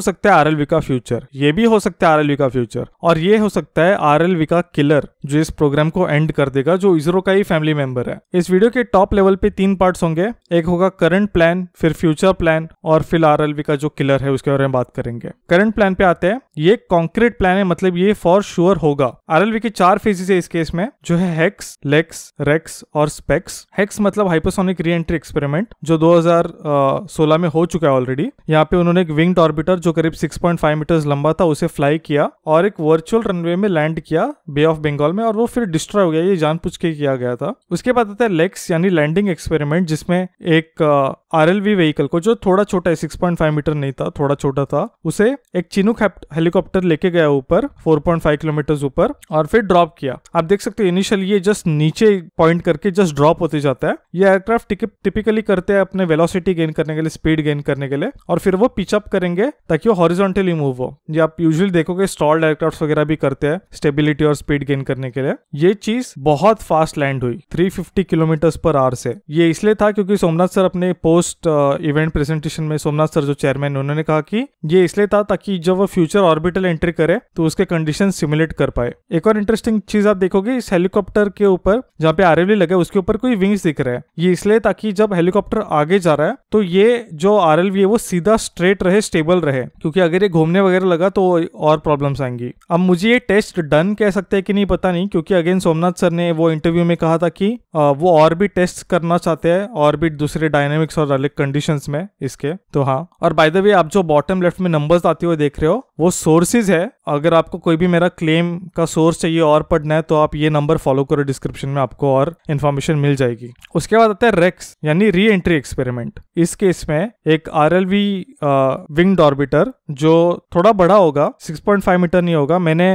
हो सकता है आरएलवी का फ्यूचर ये भी हो सकता है आरएलवी का फ्यूचर और ये हो सकता है आरएलवी का किलर जो इस प्रोग्राम को एंड कर देगा जो इसरो का ही फैमिली मेंबर है इस वीडियो के टॉप लेवल पे तीन पार्ट्स होंगे एक होगा करंट प्लान फिर फ्यूचर प्लान और फिर आरएलवी का जो किलर है उसके बारे में बात करेंगे करंट प्लान पे आते हैं ये कॉन्क्रीट प्लान है मतलब ये फॉर श्योर होगा आरएलवी के चार फेजेस है इस केस में जो है हेक्स लेक्स रेक्स और स्पेक्स हेक्स मतलब हाइपोसोनिक री एंट्री एक्सपेरिमेंट जो दो में हो चुका है ऑलरेडी यहाँ पे उन्होंने एक विंग्ड ऑर्बिटर जो करीब 6.5 मीटर लंबा था उसे फ्लाई किया और एक वर्चुअल रनवे में लैंड किया बे ऑफ बंगाल में और वो फिर डिस्ट्रॉय हो गया ये जान पूछ के किया गया था उसके बाद आता है लेक्स यानी लैंडिंग एक्सपेरिमेंट जिसमें एक आर एल वी व्हीकल को जो थोड़ा छोटा है सिक्स मीटर नहीं था थोड़ा छोटा था उसे एक चिनुक हेलीकॉप्टर लेके गया ऊपर फोर पॉइंट फाइव किलोमीटर ऊपर और फिर ड्रॉप किया आप देख सकते हो इनिशियली ये जस्ट नीचे पॉइंट करके जस्ट ड्रॉप होते जाता है ये एयरक्राफ्ट टिपिकली करते हैं अपने वेलोसिटी गेन करने के लिए स्पीड गेन करने के लिए और फिर वो पिचअप करेंगे ताकि वो हॉरिजॉन्टली मूव हो ये आप यूजुअली देखोगे स्टॉल एयरक्राफ्ट वगैरह भी करते हैं स्टेबिलिटी और स्पीड गेन करने के लिए ये चीज बहुत फास्ट लैंड हुई 350 किलोमीटर पर आवर से ये इसलिए था क्योंकि सोमनाथ सर अपने पोस्ट इवेंट प्रेजेंटेशन में सोमनाथ सर जो चेयरमैन उन्होंने कहा कि ये इसलिए था ताकि जब वो फ्यूचर ऑर्बिटल एंट्री करे तो उसके कंडीशन सिमुलेट कर पाए एक और इंटरेस्टिंग चीज आप देखोगे इस हेलीकॉप्टर के ऊपर जहाँ पे आरएलवी लगा उसके ऊपर कोई विंग्स दिख रहे हैं ये इसलिए ताकि जब हेलीकॉप्टर आगे जा रहा है तो ये जो आरएलवी है वो सीधा स्ट्रेट रहे स्टेबल रहे है क्योंकि अगर ये घूमने वगैरह लगा तो और प्रॉब्लम्स आएंगी अब मुझे ये टेस्ट डन कह सकते हैं कि नहीं पता नहीं क्योंकि अगेन सोमनाथ सर ने वो इंटरव्यू में कहा था कि वो और भी टेस्ट करना चाहते हैं और भी दूसरे डायनेमिक्स और अलग कंडीशन में इसके तो हाँ और बाय द वे आप जो बॉटम लेफ्ट में नंबर्स आते हुए देख रहे हो वो सोर्सेज है अगर आपको कोई भी मेरा क्लेम का सोर्स चाहिए और पढ़ना है तो आप ये नंबर फॉलो करो डिस्क्रिप्शन में आपको और इन्फॉर्मेशन मिल जाएगी उसके बाद आता है रेक्स यानी री एंट्री एक्सपेरिमेंट इस केस में एक आर विंग्ड ऑर्बिट मीटर जो थोड़ा बड़ा होगा 6.5 मीटर नहीं होगा मैंने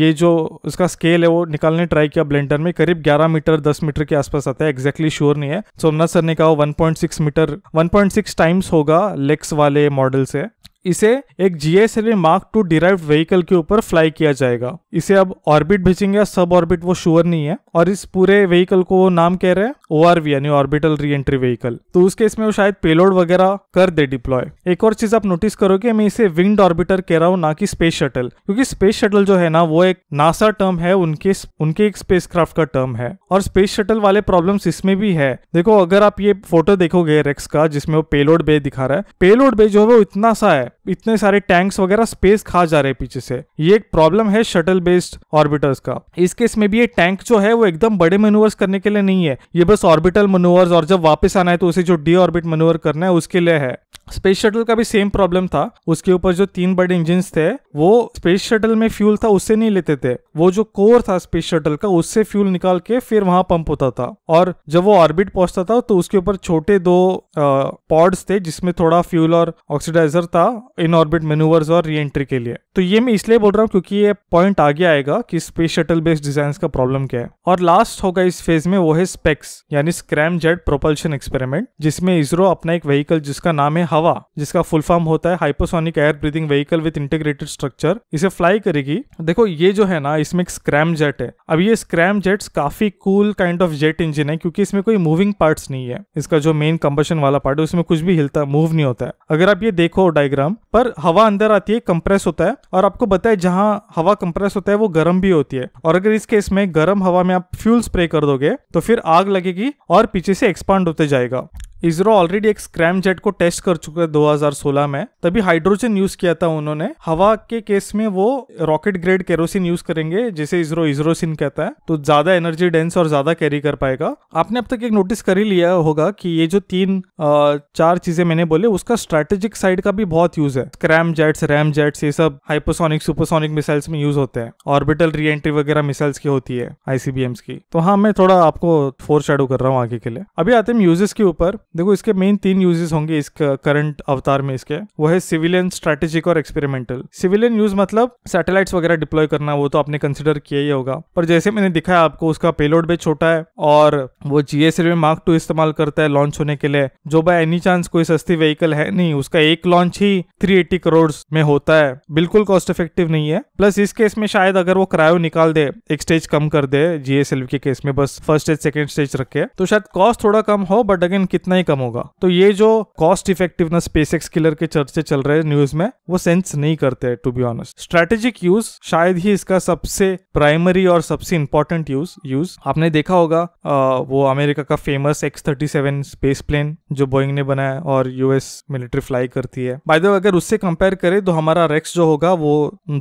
ये जो इसका स्केल है वो निकालने ट्राई किया ब्लेंडर में करीब 11 मीटर 10 मीटर के आसपास आता है एग्जैक्टली श्योर नहीं है सोमनाथ सर ने कहा one point meter one times होगा लेक्स वाले मॉडल से इसे एक GSLV mark two derived vehicle के ऊपर फ्लाई किया जाएगा इसे अब ऑर्बिट भेजेंगे या सब ऑर्बिट वो श्योर नहीं है और इस पूरे व्हीकल को वो नाम कह रहे हैं ओ आर वी यानी ऑर्बिटल री एंट्री व्हीकल तो उस केस में वो शायद पेलोड वगैरह कर दे डिप्लॉय एक और चीज आप नोटिस करोगे मैं इसे विंड ऑर्बिटर कह रहा हूँ ना कि स्पेस शटल क्योंकि स्पेस शटल जो है ना वो एक नासा टर्म है उनके उनके एक स्पेस क्राफ्ट का टर्म है और स्पेस शटल वाले प्रॉब्लम इसमें भी है देखो अगर आप ये फोटो देखोगे रेक्स का जिसमें वो पेलोड बे दिखा रहा है पेलोड बे जो है वो इतना सा है इतने सारे टैंक्स वगैरह स्पेस खा जा रहे हैं पीछे से ये एक प्रॉब्लम है शटल बेस्ड ऑर्बिटर्स का इस केस में भी ये टैंक जो है वो एकदम बड़े मनूवर्स करने के लिए नहीं है ये बस ऑर्बिटल मनूवर्स और जब वापस आना है तो उसे जो डी ऑर्बिट मनूवर करना है उसके लिए है स्पेस शटल का भी सेम प्रॉब्लम था उसके ऊपर जो तीन बड़े इंजिन थे वो स्पेस शटल में फ्यूल था उससे नहीं लेते थे वो जो कोर था स्पेस शटल का उससे फ्यूल निकाल के फिर वहां पंप होता था और जब वो ऑर्बिट पहुंचता था तो उसके ऊपर छोटे दो पॉड्स थे जिसमें थोड़ा फ्यूल और ऑक्सीडाइजर था इन ऑर्बिट मेनूवर्स और री एंट्री के लिए तो ये मैं इसलिए बोल रहा हूँ क्योंकि ये पॉइंट आगे आएगा कि स्पेस शटल बेस्ड डिजाइन का प्रॉब्लम क्या है और लास्ट होगा इस फेज में वो है स्पेक्स यानी स्क्रैम जेट प्रोपल्शन एक्सपेरिमेंट जिसमें इसरो अपना एक व्हीकल जिसका नाम है हवा जिसका फुल फॉर्म होता है hypersonic air breathing vehicle with integrated structure इसे फ्लाई करेगी देखो ये जो है ना इसमें एक स्क्रैम जेट है अब ये स्क्रैम जेट्स काफी cool kind of jet engine है क्योंकि इसमें कोई मूविंग पार्ट्स नहीं है इसका जो मेन कंबशन वाला पार्ट है उसमें कुछ भी हिलता मूव नहीं होता है अगर आप ये देखो डायग्राम पर हवा अंदर आती है कंप्रेस होता है और आपको बताए जहां हवा कंप्रेस होता है वो गर्म भी होती है और अगर इस केस में गर्म हवा में आप फ्यूल स्प्रे कर दोगे तो फिर आग लगेगी और पीछे से एक्सपांड होते जाएगा इसरो ऑलरेडी एक स्क्रैम जेट को टेस्ट कर चुका है 2016 में तभी हाइड्रोजन यूज किया था उन्होंने हवा के केस में वो रॉकेट ग्रेड केरोसिन यूज करेंगे जिसे इसरो इसरोसिन कहता है तो ज्यादा एनर्जी डेंस और ज्यादा कैरी कर पाएगा आपने अब तक एक नोटिस कर ही लिया होगा कि ये जो तीन आ, चार चीजें मैंने बोले उसका स्ट्रेटेजिक साइड का भी बहुत यूज है स्क्रैम जेट्स रैम जेट्स ये सब हाइपोसोनिक सुपरसोनिक मिसाइल्स में यूज होते हैं ऑर्बिटल री एंट्री वगैरह मिसाइल्स की होती है आईसीबीएम की तो हाँ मैं थोड़ा आपको फोर शेडो कर रहा हूँ आगे के लिए अभी आते हैं यूजेस के ऊपर देखो इसके मेन तीन यूजेस होंगे इस करंट अवतार में इसके वो है सिविलियन स्ट्रेटेजिक और एक्सपेरिमेंटल सिविलियन यूज मतलब सैटेलाइट्स वगैरह डिप्लॉय करना वो तो आपने कंसिडर किया ही होगा पर जैसे मैंने दिखाया आपको उसका पेलोड भी छोटा है और वो जीएसएलवी मार्क टू इस्तेमाल करता है लॉन्च होने के लिए जो बाय एनी चांस कोई सस्ती व्हीकल है नहीं उसका एक लॉन्च ही 380 करोड़ में होता है बिल्कुल कॉस्ट इफेक्टिव नहीं है प्लस इस केस में शायद अगर वो क्रायो निकाल दे एक स्टेज कम कर दे जीएसएलवी के केस में बस फर्स्ट स्टेज सेकेंड स्टेज रखे तो शायद कॉस्ट थोड़ा कम हो बट अगेन कितना ही कम होगा तो ये जो कॉस्ट इफेक्टिवनेस स्पेसएक्स किलर के चर्चे चल रहे न्यूज में वो सेंस नहीं करते हैं to be honest strategic use शायद ही इसका सबसे प्राइमरी और सबसे इंपॉर्टेंट यूज यूज आपने देखा होगा आ, वो अमेरिका का famous X thirty seven space plane जो बोइंग ने बनाया और यूएस मिलिट्री फ्लाई करती है बाय द वे अगर उससे कंपेयर करें तो हमारा रेक्स जो होगा वो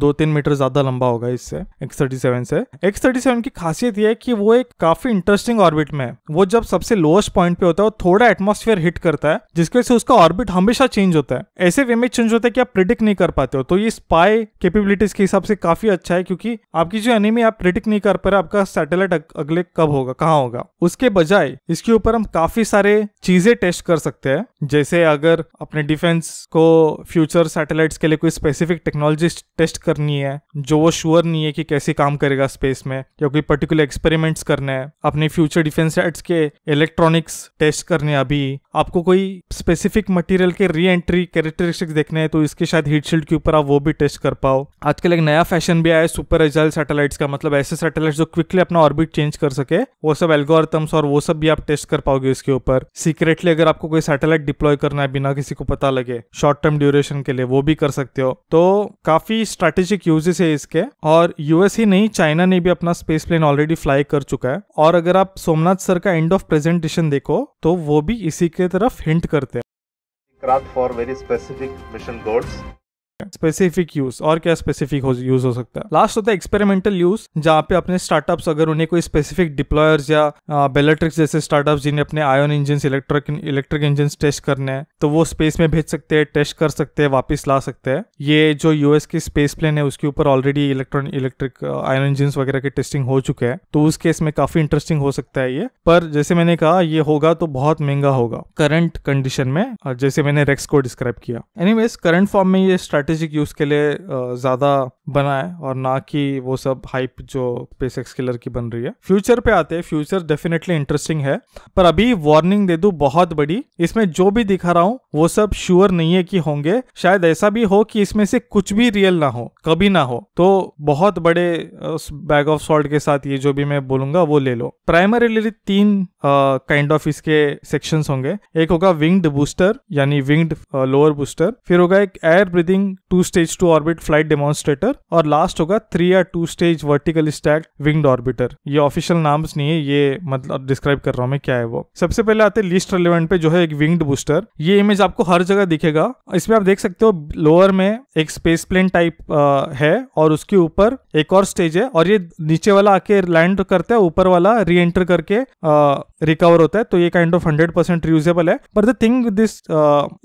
दो तीन मीटर ज्यादा लंबा होगा इससे एक्स थर्टी सेवन से एक्स थर्टी सेवन की खासियत यह है कि वो एक काफी इंटरेस्टिंग ऑर्बिट में है वो जब सबसे लोएस्ट पॉइंट पे होता है वो थोड़ा एटमोस एटमोस्फेयर हिट करता है जिसकी वजह से उसका ऑर्बिट हमेशा चेंज होता है ऐसे वे में चेंज होता है कि आप प्रिडिक्ट नहीं कर पाते हो तो ये स्पाई कैपेबिलिटीज के हिसाब से काफी अच्छा है क्योंकि आपकी जो एनिमी आप प्रिडिक्ट नहीं कर पा रहे आपका सैटेलाइट अगले कब होगा कहाँ होगा उसके बजाय इसके ऊपर हम काफी सारे चीजें टेस्ट कर सकते हैं जैसे अगर अपने डिफेंस को फ्यूचर सैटेलाइट्स के लिए कोई स्पेसिफिक टेक्नोलॉजी टेस्ट करनी है जो वो श्योर नहीं है कि कैसे काम करेगा स्पेस में या कोई पर्टिकुलर एक्सपेरिमेंट्स करने है अपने फ्यूचर डिफेंस सेट्स के इलेक्ट्रॉनिक्स टेस्ट करने अभी आपको कोई स्पेसिफिक मटेरियल के री एंट्री कैरेक्टरिस्टिक्स देखने हैं तो इसके शायद हीट शील्ड के ऊपर आप वो भी टेस्ट कर पाओ आजकल एक नया फैशन भी आया है सुपर एजाइल सैटेलाइट्स का मतलब ऐसे सैटेलाइट जो क्विकली अपना ऑर्बिट चेंज कर सके वो सब एल्गोरिथम्स और वो सब भी आप टेस्ट कर पाओगे इसके ऊपर सीक्रेटली अगर आपको कोई सैटेलाइट डिप्लॉय करना है बिना किसी को पता लगे शॉर्ट टर्म ड्यूरेशन के लिए वो भी कर सकते हो तो काफी स्ट्रेटेजिक यूजेस है इसके और यूएस ही नहीं चाइना ने भी अपना स्पेस प्लेन ऑलरेडी फ्लाई कर चुका है और अगर आप सोमनाथ सर का एंड ऑफ प्रेजेंटेशन देखो तो वो भी इसी के तरफ हिंट करते हैं craft for very specific mission goals specific use और क्या स्पेसिफिक यूज हो सकता है लास्ट होता है एक्सपेरिमेंटल यूज जहाँ पे अपने स्टार्टअप्स अगर उन्हें कोई स्पेसिफिक डिप्लॉयर्स या बेलेट्रिक्स जैसे स्टार्टअप्स जिन्हें अपने ion engine electric electric engine test करने हैं तो वो स्पेस में भेज सकते हैं टेस्ट कर सकते हैं वापिस ला सकते हैं ये जो यूएस की स्पेस प्लेन है उसके ऊपर already electron electric ion engine वगैरह की टेस्टिंग हो चुके हैं तो उस केस में काफी इंटरेस्टिंग हो सकता है ये पर जैसे मैंने कहा ये होगा तो बहुत महंगा होगा करंट कंडीशन में जैसे मैंने रेक्स को डिस्क्राइब किया एनीवेज करंट फॉर्म में ये स्टार्ट स्ट्रेटेजिक यूज़ के लिए ज़्यादा बना है और ना कि वो सब हाइप जो स्पेस एक्स किलर की बन रही है फ्यूचर पे आते हैं फ्यूचर डेफिनेटली इंटरेस्टिंग है पर अभी वार्निंग दे दू बहुत बड़ी इसमें जो भी दिखा रहा हूँ वो सब श्योर नहीं है कि होंगे शायद ऐसा भी हो कि इसमें से कुछ भी रियल ना हो कभी ना हो तो बहुत बड़े बैग ऑफ सॉल्ट के साथ ये जो भी मैं बोलूंगा वो ले लो प्राइमरीली तीन काइंड ऑफ इसके सेक्शंस होंगे एक होगा विंग्ड बूस्टर यानी विंग्ड लोअर बूस्टर फिर होगा एक air breathing two stage to orbit flight demonstrator और लास्ट होगा थ्री या two stage vertical stack winged orbiter ये ऑफिशियल नाम्स नहीं है ये मतलब डिस्क्राइब कर रहा हूँ मैं क्या है वो सबसे पहले आते लिस्ट रेलिवेंट पे जो है एक विंग्ड बूस्टर ये इमेज आपको हर जगह दिखेगा इसमें आप देख सकते हो लोअर में एक स्पेस प्लेन टाइप है और उसके ऊपर एक और स्टेज है और ये नीचे वाला आके लैंड करते हैं ऊपर वाला री एंटर करके आ, रिकवर होता है तो ये kind of hundred percent reusable है पर द थिंग दिस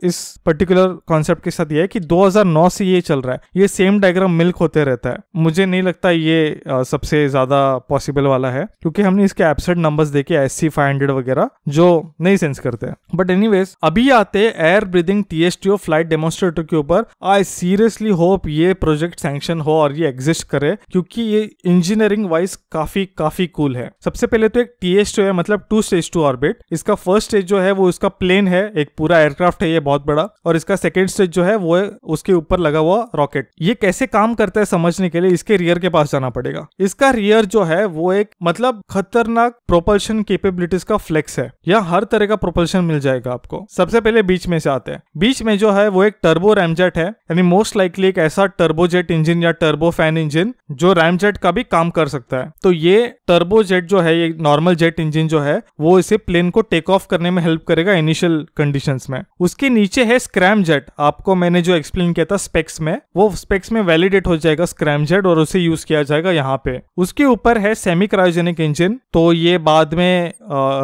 इस पर्टिकुलर कॉन्सेप्ट के साथ ये है कि 2009 से ये चल रहा है ये सेम डायग्राम मिल्क होते रहता है मुझे नहीं लगता ये uh, सबसे ज्यादा पॉसिबल वाला है क्योंकि हमने इसके एब्सेंट नंबर्स देखे एस सी फाइव हंड्रेड वगैरह जो नहीं सेंस करते बट एनी अभी आते air breathing T S T O flight demonstrator के ऊपर आई सीरियसली होप ये प्रोजेक्ट सैंक्शन हो और ये एग्जिस्ट करे क्योंकि ये इंजीनियरिंग वाइज काफी काफी कूल है सबसे पहले तो एक टी एस टी ओ है मतलब टू स्टेज टू ऑर्बिट इसका फर्स्ट स्टेज जो है वो इसका प्लेन है एक पूरा एयरक्राफ्ट है ये बहुत बड़ा और इसका सेकेंड स्टेज जो है वो है उसके ऊपर लगा हुआ रॉकेट ये कैसे काम करता है समझने के लिए इसके रियर के पास जाना पड़ेगा इसका रियर जो है वो एक मतलब खतरनाक प्रोपल्शन केपेबिलिटीज का फ्लेक्स है यहाँ हर तरह का प्रोपल्शन मिल जाएगा आपको सबसे पहले बीच में से आते हैं बीच में जो है वो एक टर्बो रैमजेट है यानी मोस्ट लाइकली एक ऐसा टर्बोजेट इंजन या टर्बो फैन इंजन जो रैमजेट का भी काम कर सकता है तो ये टर्बोजेट जो है ये नॉर्मल जेट इंजन जो है वो इसे प्लेन को टेक ऑफ करने में हेल्प करेगा इनिशियल कंडीशन में उसके नीचे है स्क्रैम जेट आपको मैंने जो एक्सप्लेन किया था स्पेक्स में वो स्पेक्स में वैलिडेट हो जाएगा स्क्रैम जेट और उसे यूज किया जाएगा यहाँ पे उसके ऊपर है सेमी क्रायोजेनिक इंजन तो ये बाद में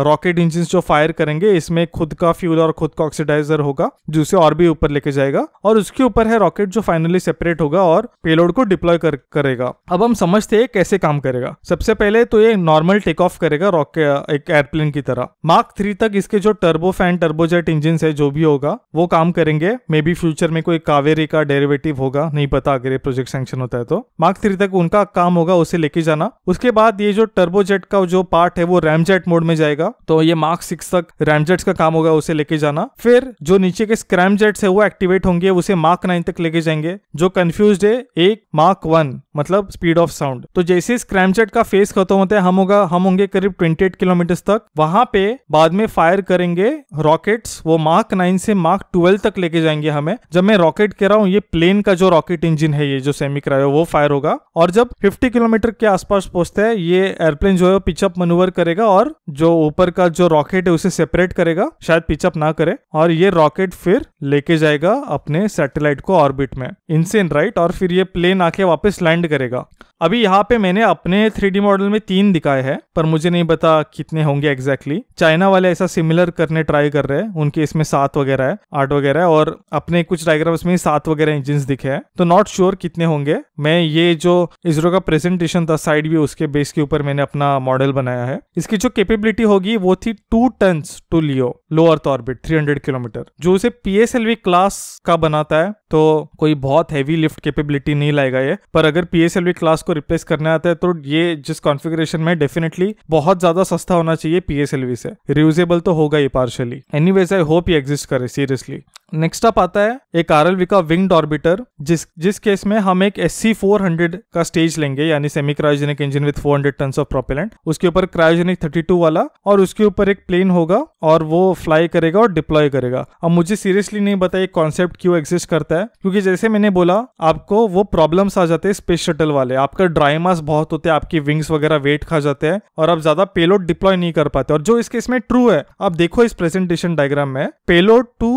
रॉकेट इंजिन जो फायर करेंगे इसमें खुद का फ्यूल और खुद का ऑक्सीडाइजर होगा जो उसे और भी ऊपर लेके जाएगा और उसके ऊपर है रॉकेट जो फाइनली सेपरेट होगा और पेलोड को डिप्लॉय कर, करेगा अब हम समझते हैं कैसे काम करेगा सबसे पहले तो ये नॉर्मल टेक ऑफ करेगा रॉकेट एक एयरप्लेन एयरप्लेन की तरह मार्क थ्री तक इसके जो टर्बो फैन टर्बोजेट इंजिन है जो भी होगा वो काम करेंगे मे बी फ्यूचर में कोई कावेरी का डेरिवेटिव होगा नहीं पता अगर ये प्रोजेक्ट सेंक्शन होता है तो मार्क थ्री तक उनका काम होगा उसे लेके जाना उसके बाद ये जो टर्बोजेट का जो पार्ट है वो रैमजेट मोड में जाएगा तो ये मार्क सिक्स तक रैमजेट का काम होगा उसे लेके जाना फिर जो नीचे के स्क्रैम जेट्स है वो एक्टिवेट होंगे उसे मार्क नाइन तक लेके जाएंगे जो कंफ्यूज है एक मार्क वन मतलब स्पीड ऑफ साउंड तो जैसे स्क्रैमचेट का फेस खत्म होता है हम होगा हम होंगे करीब 28 किलोमीटर तक वहां पे बाद में फायर करेंगे रॉकेट्स वो मार्क नाइन से मार्क ट्वेल्व तक लेके जाएंगे हमें जब मैं रॉकेट कह रहा हूँ ये प्लेन का जो रॉकेट इंजन है ये जो सेमी क्रायो वो फायर होगा और जब फिफ्टी किलोमीटर के आसपास पहुंचते हैं ये एयरप्लेन जो है वो पिचअप मनूवर करेगा और जो ऊपर का जो रॉकेट है उसे सेपरेट करेगा शायद पिचअप ना करे और ये रॉकेट फिर लेके जाएगा अपने सैटेलाइट को ऑर्बिट में इनसेन राइट और फिर ये प्लेन आके वापस लैंड एक्सपेंड करेगा अभी यहाँ पे मैंने अपने थ्री मॉडल में तीन दिखाए हैं पर मुझे नहीं पता कितने होंगे एग्जैक्टली exactly. चाइना वाले ऐसा सिमिलर करने ट्राई कर रहे हैं उनके इसमें सात वगैरह है आठ वगैरह और अपने कुछ डायग्राम्स में सात वगैरह इंजिन दिखे हैं तो नॉट श्योर sure कितने होंगे मैं ये जो इसरो का प्रेजेंटेशन था साइड व्यू उसके बेस के ऊपर मैंने अपना मॉडल बनाया है इसकी जो केपेबिलिटी होगी वो थी two ton to LEO low earth orbit 300 kilometre जो उसे पीएसएलवी क्लास का बनाता है तो कोई बहुत हैवी लिफ्ट केपेबिलिटी नहीं लाएगा ये पर अगर पीएसएलवी क्लास को रिप्लेस करने आता है तो ये जिस कॉन्फ़िगरेशन में डेफिनेटली बहुत ज्यादा सस्ता होना चाहिए पीएसएलवी से रियूजेबल तो होगा ये पार्शली एनी आई होप ये एग्जिस्ट करे सीरियसली नेक्स्ट आप आता है एक आर का विंग्ड ऑर्बिटर जिस जिस केस में हम एक एस सी का स्टेज लेंगे यानी semi cryogenic engine with 400 hundred ton of propellant उसके ऊपर क्रायोजेनिक 32 वाला और उसके ऊपर एक प्लेन होगा और वो फ्लाई करेगा और डिप्लॉय करेगा अब मुझे सीरियसली नहीं पता एक कॉन्सेप्ट क्यों एग्जिस्ट करता है क्योंकि जैसे मैंने बोला आपको वो प्रॉब्लम्स आ जाते हैं स्पेस शटल वाले आपका ड्राई मास बहुत होते हैं आपकी विंग्स वगैरह वेट खा जाते हैं और आप ज्यादा पेलोड डिप्लॉय नहीं कर पाते और जो इस केस में ट्रू है आप देखो इस प्रेजेंटेशन डायग्राम में payload to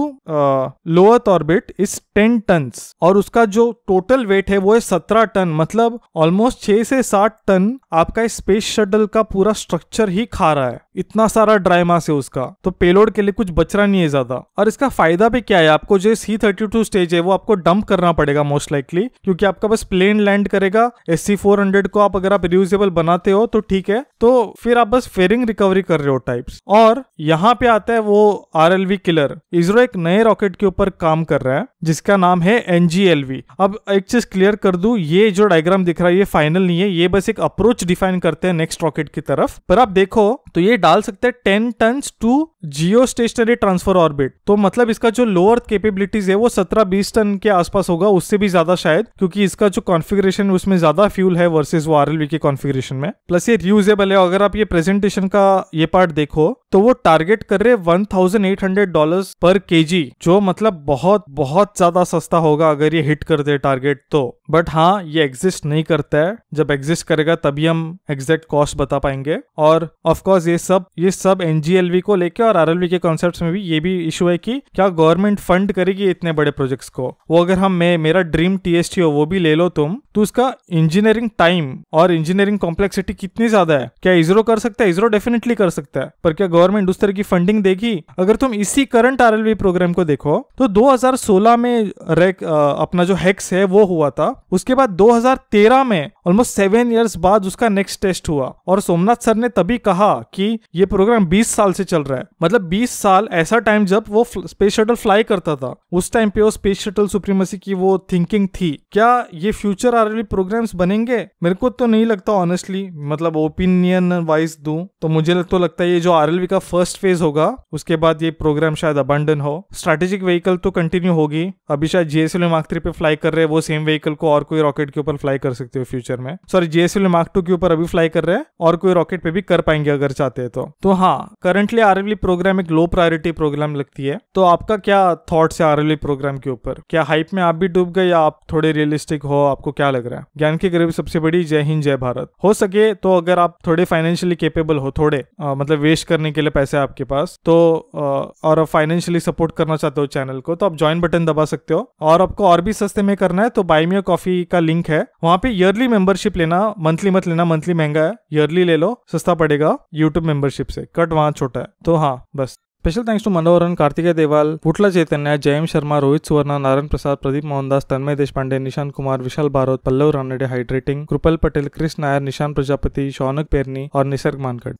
low earth orbit is ten ton और उसका जो टोटल वेट है वो है सत्रह टन मतलब ऑलमोस्ट छह से सात टन आपका स्पेस शटल का पूरा स्ट्रक्चर ही खा रहा है इतना सारा ड्राई मास है उसका तो पेलोड के लिए कुछ बच रहा नहीं है ज्यादा और इसका फायदा भी क्या है आपको जो सी थर्टी टू स्टेज है वो आपको डंप करना पड़ेगा मोस्ट लाइकली क्योंकि आपका बस प्लेन लैंड करेगा एस सी फोर हंड्रेड को आप अगर आप रियूजेबल बनाते हो तो ठीक है तो फिर आप बस फेयरिंग रिकवरी कर रहे हो टाइप्स और यहाँ पे आता है वो R L V killer ISRO एक नए रॉकेट प्रोजेक्ट के ऊपर काम कर रहा है जिसका नाम है एनजीएलवी अब एक चीज क्लियर कर दू ये जो डायग्राम दिख रहा है ये फाइनल नहीं है ये बस एक अप्रोच डिफाइन करते हैं नेक्स्ट रॉकेट की तरफ पर आप देखो तो ये डाल सकते हैं ten ton to geostationary transfer orbit तो मतलब इसका जो लोअर कैपेबिलिटीज है वो सत्रह बीस टन के आसपास होगा उससे भी ज्यादा शायद क्योंकि इसका जो कॉन्फिग्रेशन उसमें ज्यादा फ्यूल है वर्सेज वो आरएलवी के कॉन्फिग्रेशन में प्लस ये रियूजेबल है अगर आप ये प्रेजेंटेशन का ये पार्ट देखो तो वो टारगेट कर रहे one thousand eight hundred dollar पर जी जो मतलब बहुत बहुत ज्यादा सस्ता होगा अगर ये हिट कर दे टारगेट तो बट हाँ ये एग्जिस्ट नहीं करता है जब एग्जिस्ट करेगा तभी हम एग्जैक्ट कॉस्ट बता पाएंगे और ऑफकोर्स ये सब ये सब एनजीएलवी को लेके और आरएलवी के कॉन्सेप्ट में भी ये भी इशू है कि क्या गवर्नमेंट फंड करेगी इतने बड़े प्रोजेक्ट्स को वो अगर हम मैं मेरा ड्रीम टीएसटी हो वो भी ले लो तुम तो उसका इंजीनियरिंग टाइम और इंजीनियरिंग कॉम्प्लेक्सिटी कितनी ज्यादा है क्या इसरो कर सकता है इसरो डेफिनेटली कर सकता है पर क्या गवर्नमेंट उस तरह की फंडिंग देगी अगर तुम इसी करंट आर प्रोग्राम को देखो तो 2016 में रेक अपना जो हेक्स है वो हुआ था उसके बाद 2013 में ऑलमोस्ट सेवन ईयर्स बाद उसका नेक्स्ट टेस्ट हुआ और सोमनाथ सर ने तभी कहा कि ये प्रोग्राम 20 साल से चल रहा है मतलब 20 साल ऐसा टाइम जब वो स्पेस शटल फ्लाई करता था उस टाइम पे वो स्पेस शटल सुप्रीमसी की वो थिंकिंग थी क्या ये फ्यूचर आर प्रोग्राम्स बनेंगे मेरे को तो नहीं लगता ऑनेस्टली मतलब ओपिनियन वाइज दू तो मुझे तो लगता है ये जो आर का फर्स्ट फेज होगा उसके बाद ये प्रोग्राम शायद अबंडन हो स्ट्रेटेजिक व्हीकल तो कंटिन्यू होगी अभी शायद जीएसएल मार्क थ्री पे फ्लाई कर रहे हैं वो सेम व्हीकल को और कोई रॉकेट के ऊपर फ्लाई कर सकते हो फ्यूचर में सॉरी जीएसएल मार्क टू के ऊपर अभी फ्लाई कर रहे हैं और कोई रॉकेट पे भी कर पाएंगे अगर चाहते हैं तो तो हाँ करंटली आरएलवी प्रोग्राम एक लो प्रायोरिटी प्रोग्राम लगती है तो आपका क्या थॉट्स है आरएलवी प्रोग्राम के ऊपर क्या हाइप में आप भी डूब गए या आप थोड़े रियलिस्टिक हो आपको क्या लग रहा है ज्ञान की गरीब सबसे बड़ी जय हिंद जय भारत हो सके तो अगर आप थोड़े फाइनेंशियली केपेबल हो थोड़े आ, मतलब वेस्ट करने के अकेले पैसे आपके पास तो और फाइनेंशियली सपोर्ट करना चाहते हो चैनल को तो आप ज्वाइन बटन दबा सकते हो और आपको और भी सस्ते में करना है तो बाई मी कॉफी का लिंक है वहां पे ईयरली मेंबरशिप लेना मंथली मत लेना मंथली महंगा है ईयरली ले लो सस्ता पड़ेगा यूट्यूब मेंबरशिप से कट वहां छोटा है तो हाँ बस special thanks to Manoharan Kartikeya Deval Putla Chaitanya Jayam Sharma Rohit Suvarna Narayan Prasad Pradeep Mohandas Tanmay Deshpande Nishant Kumar Vishal Bharat Pallav Ranade हाइड्रेटिंग कृपल पटेल कृष्ण नायर निशान प्रजापति शौनक पेरनी और निसर्ग मानकड़